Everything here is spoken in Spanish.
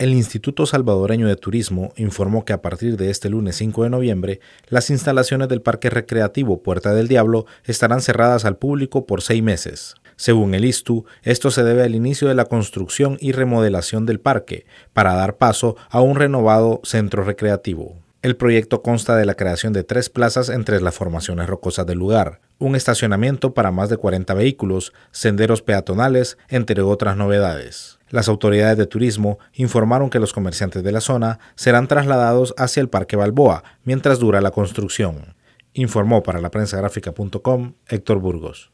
El Instituto Salvadoreño de Turismo informó que a partir de este lunes 5 de noviembre, las instalaciones del Parque Recreativo Puerta del Diablo estarán cerradas al público por seis meses. Según el ISTU, esto se debe al inicio de la construcción y remodelación del parque, para dar paso a un renovado centro recreativo. El proyecto consta de la creación de tres plazas entre las formaciones rocosas del lugar, un estacionamiento para más de 40 vehículos, senderos peatonales, entre otras novedades. Las autoridades de turismo informaron que los comerciantes de la zona serán trasladados hacia el Parque Balboa mientras dura la construcción. Informó para la prensa Héctor Burgos.